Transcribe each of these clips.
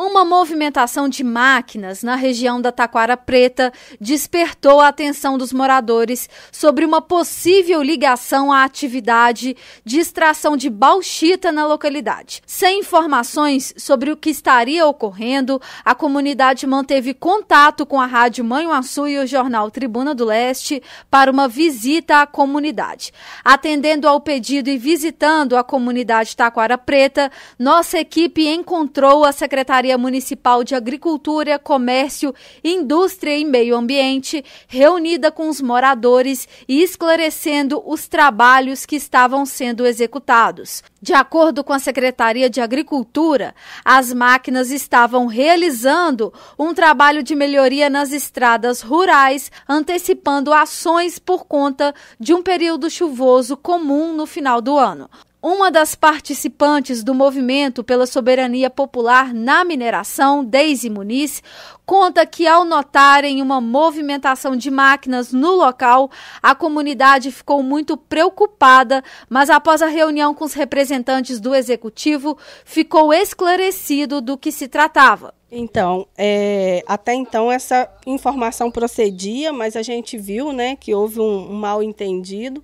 Uma movimentação de máquinas na região da Taquara Preta despertou a atenção dos moradores sobre uma possível ligação à atividade de extração de bauxita na localidade. Sem informações sobre o que estaria ocorrendo, a comunidade manteve contato com a Rádio Manhuaçu e o jornal Tribuna do Leste para uma visita à comunidade. Atendendo ao pedido e visitando a comunidade Taquara Preta, nossa equipe encontrou a secretaria Secretaria Municipal de Agricultura, Comércio, Indústria e Meio Ambiente, reunida com os moradores e esclarecendo os trabalhos que estavam sendo executados. De acordo com a Secretaria de Agricultura, as máquinas estavam realizando um trabalho de melhoria nas estradas rurais, antecipando ações por conta de um período chuvoso comum no final do ano uma das participantes do movimento pela soberania popular na mineração, Deise Muniz, conta que ao notarem uma movimentação de máquinas no local, a comunidade ficou muito preocupada, mas após a reunião com os representantes do executivo, ficou esclarecido do que se tratava. Então, é, até então essa informação procedia, mas a gente viu né, que houve um, um mal entendido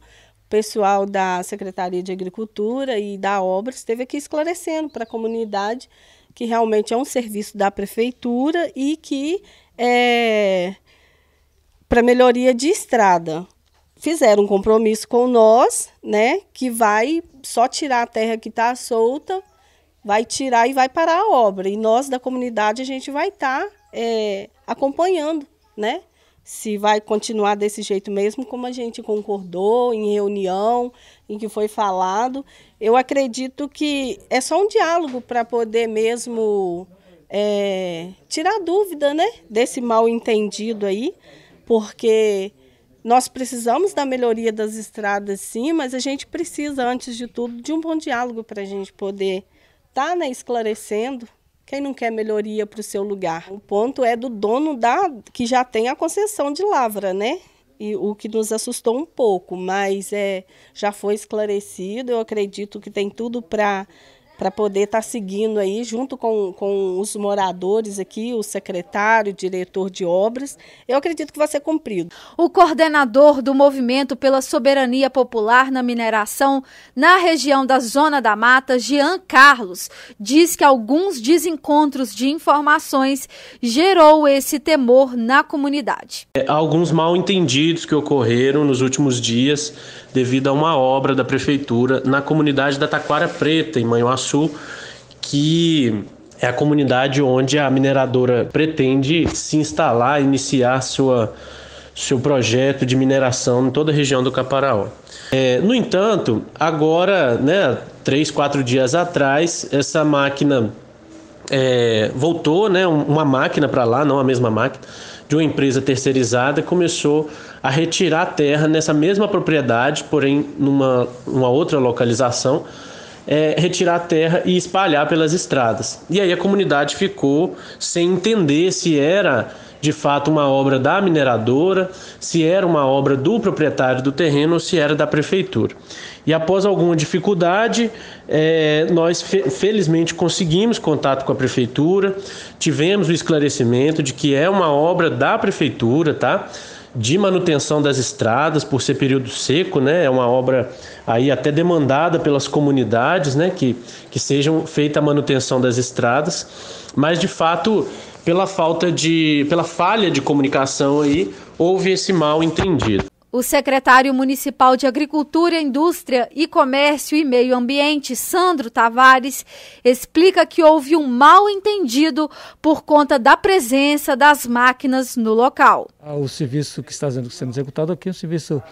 pessoal da Secretaria de Agricultura e da Obras esteve aqui esclarecendo para a comunidade que realmente é um serviço da prefeitura e que é para melhoria de estrada. Fizeram um compromisso com nós, né, que vai só tirar a terra que está solta, vai tirar e vai parar a obra. E nós da comunidade a gente vai estar tá, é, acompanhando, né? se vai continuar desse jeito mesmo, como a gente concordou em reunião, em que foi falado. Eu acredito que é só um diálogo para poder mesmo é, tirar dúvida né, desse mal entendido aí, porque nós precisamos da melhoria das estradas, sim, mas a gente precisa, antes de tudo, de um bom diálogo para a gente poder estar tá, né, esclarecendo. Quem não quer melhoria para o seu lugar? O ponto é do dono da que já tem a concessão de lavra, né? E o que nos assustou um pouco, mas é, já foi esclarecido. Eu acredito que tem tudo para para poder estar tá seguindo aí, junto com, com os moradores aqui, o secretário, o diretor de obras. Eu acredito que vai ser cumprido. O coordenador do Movimento pela Soberania Popular na Mineração, na região da Zona da Mata, Jean Carlos, diz que alguns desencontros de informações gerou esse temor na comunidade. É, alguns mal entendidos que ocorreram nos últimos dias devido a uma obra da prefeitura na comunidade da Taquara Preta, em Manhuaçu. Sul, que é a comunidade onde a mineradora pretende se instalar, iniciar sua, seu projeto de mineração em toda a região do Caparaó. É, no entanto, agora, né, três, quatro dias atrás, essa máquina é, voltou, né, uma máquina para lá, não a mesma máquina, de uma empresa terceirizada, começou a retirar terra nessa mesma propriedade, porém numa uma outra localização é, retirar terra e espalhar pelas estradas. E aí a comunidade ficou sem entender se era de fato uma obra da mineradora, se era uma obra do proprietário do terreno ou se era da prefeitura. E após alguma dificuldade, é, nós fe felizmente conseguimos contato com a prefeitura, tivemos o esclarecimento de que é uma obra da prefeitura, tá? de manutenção das estradas por ser período seco, né? É uma obra aí até demandada pelas comunidades, né? Que, que sejam feita a manutenção das estradas, mas de fato pela falta de, pela falha de comunicação aí houve esse mal entendido. O secretário municipal de Agricultura, Indústria e Comércio e Meio Ambiente, Sandro Tavares, explica que houve um mal-entendido por conta da presença das máquinas no local. Ah, o serviço que está sendo executado aqui é um serviço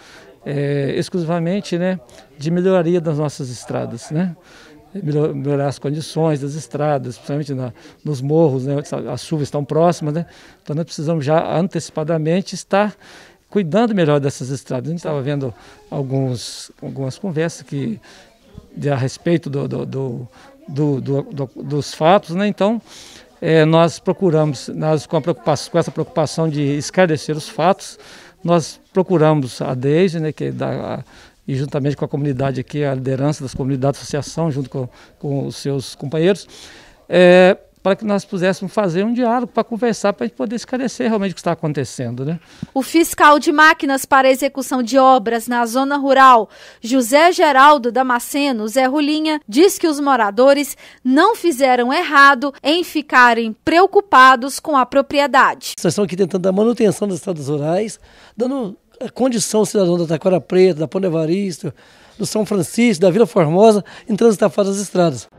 é, exclusivamente né, de melhoria das nossas estradas. Né? É, melhorar as condições das estradas, principalmente na, nos morros, né, as chuvas estão próximas, né? então nós precisamos já antecipadamente estar cuidando melhor dessas estradas. A gente estava vendo alguns, algumas conversas que, de, a respeito do, do, do, dos fatos, né? Então, é, nós procuramos, nós com, com, essa preocupação de esclarecer os fatos, nós procuramos a DEISE, né, que é dá a, e juntamente com a comunidade aqui, a liderança das comunidades da associação, junto com, com os seus companheiros, é, para que nós pudéssemos fazer um diálogo para conversar, para a gente poder esclarecer realmente o que está acontecendo. Né? O fiscal de máquinas para execução de obras na zona rural, José Geraldo Damasceno, Zé Rulinha, diz que os moradores não fizeram errado em ficarem preocupados com a propriedade. Nós estamos aqui tentando a manutenção das estradas rurais, dando eh, condição ao cidadão da Taquara Preta, da Ponte Evaristo, do São Francisco, da Vila Formosa, em transitar fora das estradas.